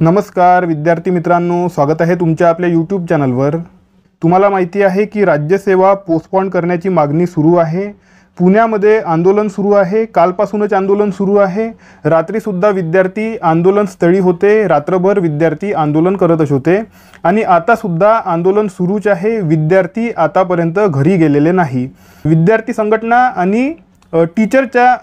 नमस्कार विद्यार्थी मित्रांनो स्वागत आहे तुमच्या आपल्या यूट्यूब चॅनलवर तुम्हाला माहिती आहे की राज्यसेवा पोस्टपॉन करण्याची मागणी सुरू आहे पुण्यामध्ये आंदोलन सुरू आहे कालपासूनच आंदोलन सुरू आहे रात्रीसुद्धा विद्यार्थी आंदोलनस्थळी होते रात्रभर विद्यार्थी आंदोलन करतच होते आणि आतासुद्धा आंदोलन सुरूच आहे विद्यार्थी आतापर्यंत घरी गेलेले नाही विद्यार्थी संघटना आणि टीचरच्या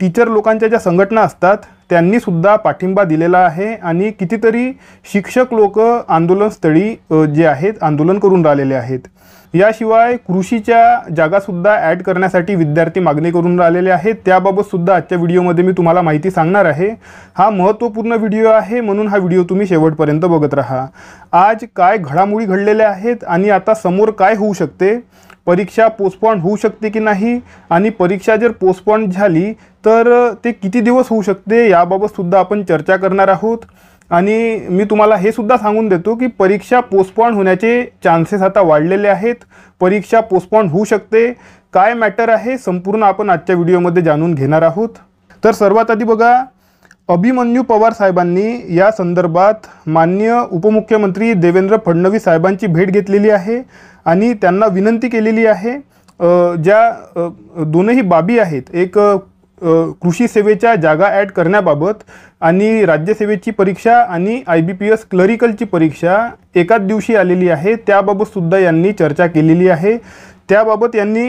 टीचर लोकांच्या ज्या संघटना असतात त्यांनीसुद्धा पाठिंबा दिलेला आहे आणि कितीतरी शिक्षक लोक आंदोलनस्थळी जे आहेत आंदोलन करून राहिलेले आहेत याशिवाय कृषीच्या जागासुद्धा ॲड करण्यासाठी विद्यार्थी मागणी करून राहिलेले आहेत त्याबाबतसुद्धा आजच्या व्हिडिओमध्ये मी तुम्हाला माहिती सांगणार आहे हा महत्त्वपूर्ण व्हिडिओ आहे म्हणून हा व्हिडिओ तुम्ही शेवटपर्यंत बघत राहा आज काय घडामोडी घडलेल्या आहेत आणि आता समोर काय होऊ शकते परीक्षा पोस्टपॉन होऊ शकते की नाही आणि परीक्षा जर पोस्टपॉन झाली तर ते किती दिवस होऊ शकते याबाबतसुद्धा आपण चर्चा करणार आहोत आणि मी तुम्हाला हे सुद्धा सांगून देतो की परीक्षा पोस्टपॉन होण्याचे चान्सेस आता वाढलेले आहेत परीक्षा पोस्टपॉन होऊ शकते काय मॅटर आहे संपूर्ण आपण आजच्या व्हिडिओमध्ये जाणून घेणार आहोत तर सर्वात आधी बघा अभिमन्यू पवार साहेबांनी या संदर्भात मान्य उपमुख्यमंत्री देवेंद्र फडणवीस साहेबांची भेट घेतलेली आहे आणि त्यांना विनंती केलेली आहे ज्या दोनही बाबी आहेत एक कृषी सेवेच्या जागा ॲड करण्याबाबत आणि राज्यसेवेची परीक्षा आणि आय बी पी एस क्लरिकलची परीक्षा एकाच दिवशी आलेली आहे त्याबाबतसुद्धा यांनी चर्चा केलेली आहे त्याबाबत यांनी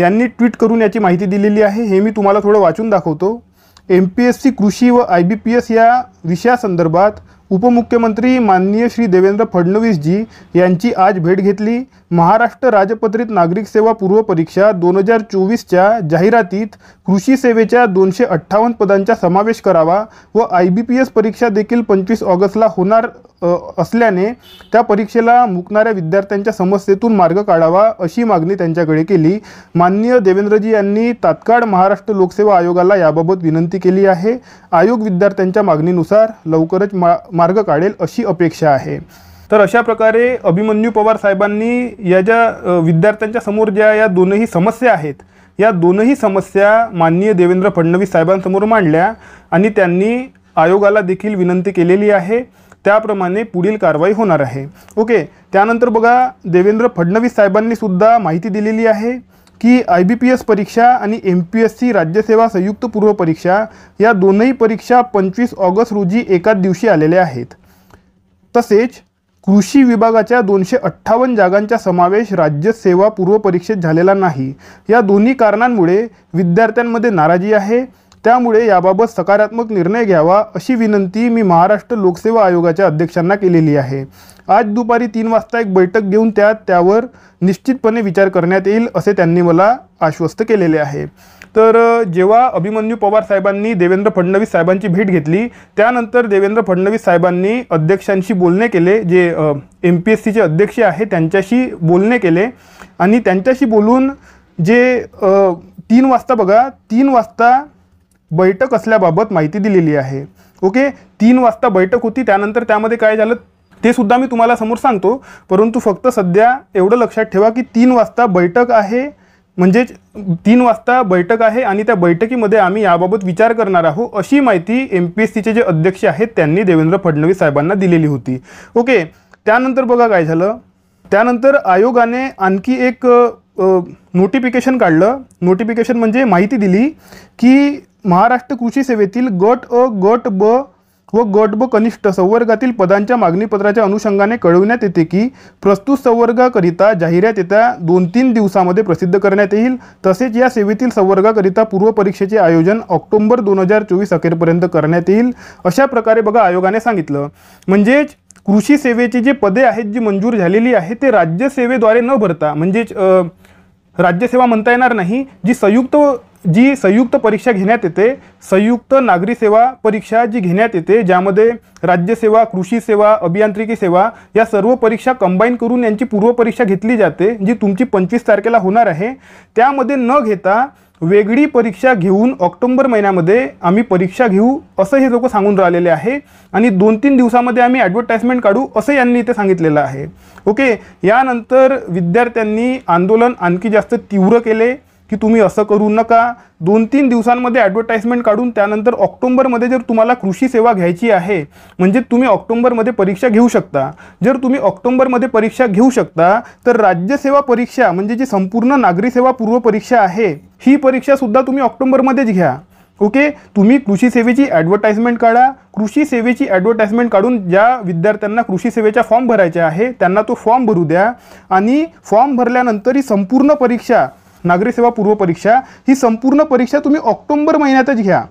यांनी ट्विट करून याची माहिती दिलेली आहे हे मी तुम्हाला थोडं वाचून दाखवतो एम पी एस सी कृषी व आय बी पी एस या विषयासंदर्भात उपमुख्यमंत्री माननीय श्री देवेंद्र फडणवीसजी यांची आज भेट घेतली महाराष्ट्र राजपत्रित नागरिक सेवा पूर्व परीक्षा दोन हजार चोवीसच्या जाहिरातीत कृषी सेवेच्या दोनशे अठ्ठावन्न पदांचा समावेश करावा व आय बी पी एस परीक्षा देखील पंचवीस ऑगस्टला होणार असल्याने त्या परीक्षेला मुकणाऱ्या विद्यार्थ्यांच्या समस्येतून मार्ग काढावा अशी मागणी त्यांच्याकडे केली माननीय देवेंद्रजी यांनी तात्काळ महाराष्ट्र लोकसेवा आयोगाला याबाबत विनंती केली आहे आयोग विद्यार्थ्यांच्या मागणीनुसार लवकरच मा मार्ग काढेल अशी अपेक्षा आहे तर अशा प्रकारे अभिमन्यू पवार साहेबांनी या ज्या विद्यार्थ्यांच्या समोर ज्या या दोनही समस्या आहेत या दोनही समस्या माननीय देवेंद्र फडणवीस साहेबांसमोर मांडल्या आणि त्यांनी आयोगाला देखील विनंती केलेली आहे त्याप्रमाणे पुढील कारवाई होणार आहे ओके त्यानंतर बघा देवेंद्र फडणवीस साहेबांनी सुद्धा माहिती दिलेली आहे की आय बी पी एस परीक्षा आणि एम पी एस सी राज्यसेवा संयुक्त पूर्व परीक्षा या दोनही परीक्षा पंचवीस ऑगस्ट रोजी एकाच दिवशी आलेल्या आहेत तसेच कृषी विभागाच्या दोनशे अठ्ठावन्न जागांचा समावेश राज्य सेवा पूर्व परीक्षेत झालेला नाही या दोन्ही कारणांमुळे विद्यार्थ्यांमध्ये नाराजी आहे त्यामुळे याबाबत सकारात्मक निर्णय घ्यावा अशी विनंती मी महाराष्ट्र लोकसेवा आयोगाच्या अध्यक्षांना केलेली आहे आज दुपारी तीन वाजता एक बैठक घेऊन त्यात त्यावर निश्चितपणे विचार करण्यात येईल असे त्यांनी मला आश्वस्त केलेले आहे तर जेव्हा अभिमन्यू पवार साहेबांनी देवेंद्र फडणवीस साहेबांची भेट घेतली त्यानंतर देवेंद्र फडणवीस साहेबांनी अध्यक्षांशी बोलणे केले जे एम पी एस सीचे अध्यक्ष आहे त्यांच्याशी बोलणे केले आणि त्यांच्याशी बोलून जे तीन वाजता बघा तीन वाजता बैठक असल्याबाबत माहिती दिलेली आहे ओके तीन वाजता बैठक होती त्यानंतर त्यामध्ये काय झालं ते सुद्धा मी तुम्हाला समोर सांगतो परंतु फक्त सध्या एवढं लक्षात ठेवा की तीन वाजता बैठक आहे म्हणजेच तीन वाजता बैठक आहे आणि त्या बैठकीमध्ये आम्ही याबाबत विचार करणार आहोत अशी माहिती एम पी एस सीचे जे अध्यक्ष आहेत त्यांनी देवेंद्र फडणवीस साहेबांना दिलेली होती ओके त्यानंतर बघा काय झालं त्यानंतर आयोगाने आणखी एक नोटिफिकेशन काढलं नोटिफिकेशन म्हणजे माहिती दिली की महाराष्ट्र कृषी सेवेतील गट अ गट ब व गट ब कनिष्ठ संवर्गातील पदांच्या मागणीपत्राच्या अनुषंगाने कळविण्यात येते की प्रस्तुत संवर्गाकरिता जाहिरात येत्या दोन तीन दिवसामध्ये प्रसिद्ध करण्यात येईल तसेच या सेवेतील संवर्गाकरिता पूर्वपरीक्षेचे आयोजन ऑक्टोंबर दोन हजार चोवीस अखेरपर्यंत करण्यात येईल अशा प्रकारे बघा आयोगाने सांगितलं म्हणजेच कृषी सेवेची जे पदे आहेत जी मंजूर झालेली आहे ते राज्यसेवेद्वारे न भरता म्हणजेच राज्यसेवा म्हणता येणार नाही जी संयुक्त जी संयुक्त परीक्षा घेण्यात येते संयुक्त नागरी सेवा परीक्षा जी घेण्यात येते ज्यामध्ये राज्यसेवा कृषी सेवा अभियांत्रिकी सेवा या सर्व परीक्षा कंबाईन करून यांची पूर्वपरीक्षा घेतली जाते जी तुमची पंचवीस तारखेला होणार आहे त्यामध्ये न घेता वेगळी परीक्षा घेऊन ऑक्टोंबर महिन्यामध्ये आम्ही परीक्षा घेऊ असं हे लोक सांगून राहिलेले आहे आणि दोन तीन दिवसामध्ये आम्ही ॲडव्हर्टाईजमेंट काढू असं यांनी इथे सांगितलेलं आहे ओके यानंतर विद्यार्थ्यांनी आंदोलन आणखी जास्त तीव्र केले की तुम्ही असं करू नका दोन तीन दिवसांमध्ये ॲडव्हर्टाईजमेंट काढून त्यानंतर ऑक्टोंबरमध्ये जर तुम्हाला कृषी सेवा घ्यायची आहे म्हणजे तुम्ही ऑक्टोंबरमध्ये परीक्षा घेऊ शकता जर तुम्ही ऑक्टोंबरमध्ये परीक्षा घेऊ शकता तर राज्यसेवा परीक्षा म्हणजे जी संपूर्ण नागरी सेवा पूर्व परीक्षा आहे ही परीक्षासुद्धा तुम्ही ऑक्टोंबरमध्येच घ्या ओके तुम्ही कृषी सेवेची ॲडव्हर्टाईजमेंट काढा कृषी सेवेची ॲडव्हर्टाईजमेंट काढून ज्या विद्यार्थ्यांना कृषी सेवेचा फॉर्म भरायचा आहे त्यांना तो फॉर्म भरू द्या आणि फॉर्म भरल्यानंतर ही संपूर्ण परीक्षा नागरी सेवा पूर्व परीक्षा ही संपूर्ण परीक्षा तुम्ही ऑक्टोंबर महिन्यातच घ्या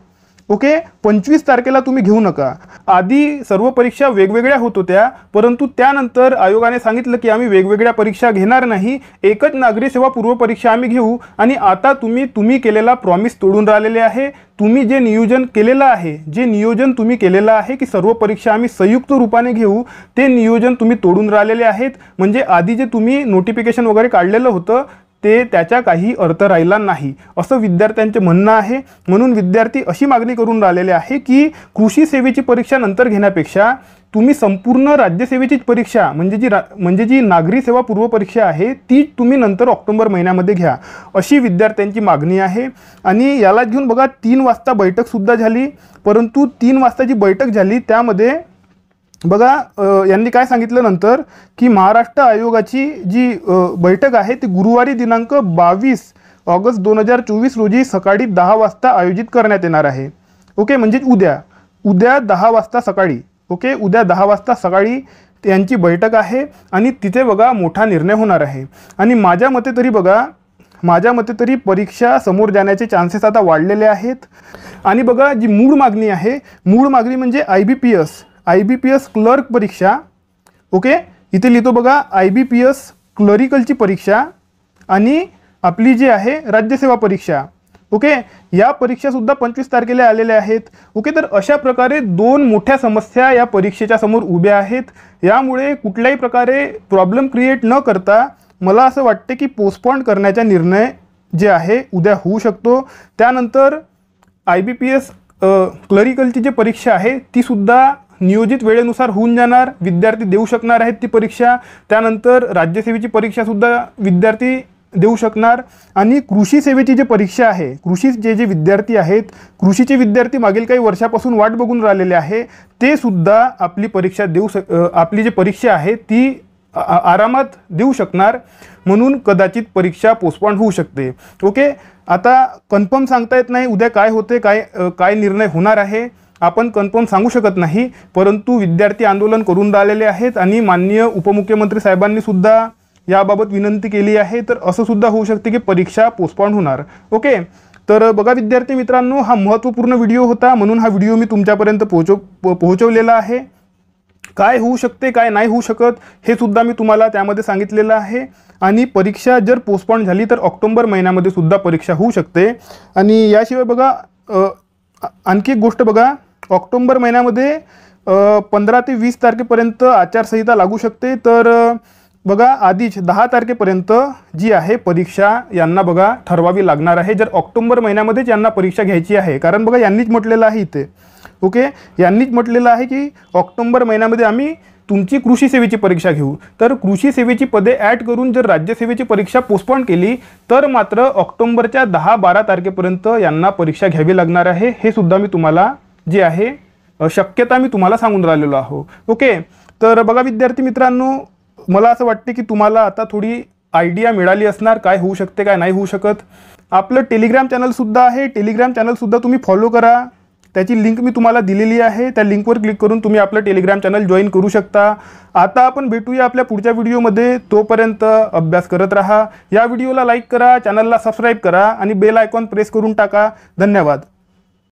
ओके पंचवीस तारखेला तुम्ही घेऊ नका आधी सर्व परीक्षा वेगवेगळ्या होत होत्या परंतु त्यानंतर आयोगाने सांगितलं की आम्ही वेगवेगळ्या परीक्षा घेणार नाही एकच नागरी सेवा पूर्व परीक्षा आम्ही घेऊ आणि आता तुम्ही तुम्ही केलेला प्रॉमिस तोडून राहिलेले आहे तुम्ही जे नियोजन केलेलं आहे जे नियोजन तुम्ही केलेलं आहे की सर्व परीक्षा आम्ही संयुक्त रूपाने घेऊ ते नियोजन तुम्ही तोडून राहिलेले आहेत म्हणजे आधी जे तुम्ही नोटिफिकेशन वगैरे काढलेलं होतं ते त्याचा काही अर्थ राहिला नाही असं विद्यार्थ्यांचे म्हणणं आहे म्हणून विद्यार्थी अशी मागणी करून राहिलेले आहे की कृषी सेवेची परीक्षा नंतर घेण्यापेक्षा तुम्ही संपूर्ण राज्यसेवेचीच परीक्षा म्हणजे जी रा म्हणजे जी नागरी सेवा पूर्व परीक्षा आहे ती तुम्ही नंतर ऑक्टोबर महिन्यामध्ये घ्या अशी विद्यार्थ्यांची मागणी आहे आणि याला घेऊन बघा तीन वाजता बैठकसुद्धा झाली परंतु तीन वाजता जी बैठक झाली त्यामध्ये बघा यांनी काय सांगितलं नंतर की महाराष्ट्र आयोगाची जी बैठक आहे ती गुरुवारी दिनांक बावीस ऑगस्ट दोन हजार चोवीस रोजी सकाळी दहा वाजता आयोजित करण्यात येणार आहे ओके म्हणजे उद्या उद्या दहा वाजता सकाळी ओके उद्या दहा वाजता सकाळी यांची बैठक आहे आणि तिथे बघा मोठा निर्णय होणार आहे आणि माझ्या मते तरी बघा माझ्या मते तरी परीक्षा समोर जाण्याचे चान्सेस आता वाढलेले आहेत आणि बघा जी मूळ मागणी आहे मूळ मागणी म्हणजे I B P S I B P S clerk परीक्षा ओके इथे लिहितो बघा आय बी पी एस क्लरिकलची परीक्षा आणि आपली जी आहे राज्यसेवा परीक्षा ओके या परीक्षासुद्धा पंचवीस तारखेला आलेल्या आहेत ओके तर अशा प्रकारे दोन मोठ्या समस्या या परीक्षेच्या समोर उभ्या आहेत यामुळे कुठल्याही प्रकारे प्रॉब्लेम क्रिएट न करता मला असं वाटते की पोस्टपॉन्ड करण्याचा निर्णय जे आहे उद्या होऊ शकतो त्यानंतर आय बी पी एस क्लरिकलची जी परीक्षा आहे तीसुद्धा नियोजित वेळेनुसार होऊन जाणार विद्यार्थी देऊ शकणार आहेत ती परीक्षा त्यानंतर राज्यसेवेची परीक्षासुद्धा विद्यार्थी देऊ शकणार आणि कृषी सेवेची जी परीक्षा आहे कृषीचे जे जे विद्यार्थी आहेत कृषीचे विद्यार्थी मागील काही वर्षापासून वाट बघून राहिलेले आहे ते सुद्धा आपली परीक्षा देऊ शक आपली जी परीक्षा आहे ती आरामात देऊ शकणार म्हणून कदाचित परीक्षा पोस्टपॉन होऊ शकते ओके आता कन्फर्म सांगता येत नाही उद्या काय होते काय काय निर्णय होणार आहे आपण कन्फर्म सांगू शकत नाही परंतु विद्यार्थी आंदोलन करून राहिलेले आहेत आणि माननीय उपमुख्यमंत्री साहेबांनी सुद्धा याबाबत विनंती केली आहे तर असं सुद्धा होऊ शकते की परीक्षा पोस्टपॉन होणार ओके तर बघा विद्यार्थी मित्रांनो हा महत्त्वपूर्ण व्हिडिओ होता म्हणून हा व्हिडिओ मी तुमच्यापर्यंत पोहोचव पोहोचवलेला आहे काय होऊ शकते काय नाही होऊ शकत हे सुद्धा मी तुम्हाला त्यामध्ये सांगितलेलं आहे आणि परीक्षा जर पोस्टपॉन झाली तर ऑक्टोंबर महिन्यामध्ये सुद्धा परीक्षा होऊ शकते आणि याशिवाय बघा आणखी एक गोष्ट बघा ऑक्टोंबर महिन्यामध्ये पंधरा ते वीस तारखेपर्यंत आचारसंहिता लागू शकते तर बघा आधीच दहा तारखेपर्यंत जी आहे परीक्षा यांना बघा ठरवावी लागणार आहे जर ऑक्टोंबर महिन्यामध्येच यांना परीक्षा घ्यायची आहे कारण बघा यांनीच म्हटलेलं आहे इथे ओके यांनीच म्हटलेलं आहे की ऑक्टोंबर महिन्यामध्ये आम्ही तुमची कृषी सेवेची परीक्षा घेऊ तर कृषी सेवेची पदे ॲड करून जर राज्यसेवेची परीक्षा पोस्टपॉन केली तर मात्र ऑक्टोंबरच्या दहा बारा तारखेपर्यंत यांना परीक्षा घ्यावी लागणार आहे हे सुद्धा मी तुम्हाला जी आहे शक्यता मी तुम्हाला सांगून राहिलेलो आहो ओके तर बघा विद्यार्थी मित्रांनो मला असं वाटते की तुम्हाला आता थोडी आयडिया मिळाली असणार काय होऊ शकते काय नाही होऊ शकत आपलं टेलिग्राम चॅनलसुद्धा आहे टेलिग्राम चॅनलसुद्धा तुम्ही फॉलो करा त्याची लिंक मी तुम्हाला दिलेली आहे त्या लिंकवर क्लिक करून तुम्ही आपलं टेलिग्राम चॅनल जॉईन करू शकता आता आपण भेटूया आपल्या पुढच्या व्हिडिओमध्ये तोपर्यंत अभ्यास करत राहा या व्हिडिओला लाईक करा चॅनलला सबस्क्राईब करा आणि बेल आयकॉन प्रेस करून टाका धन्यवाद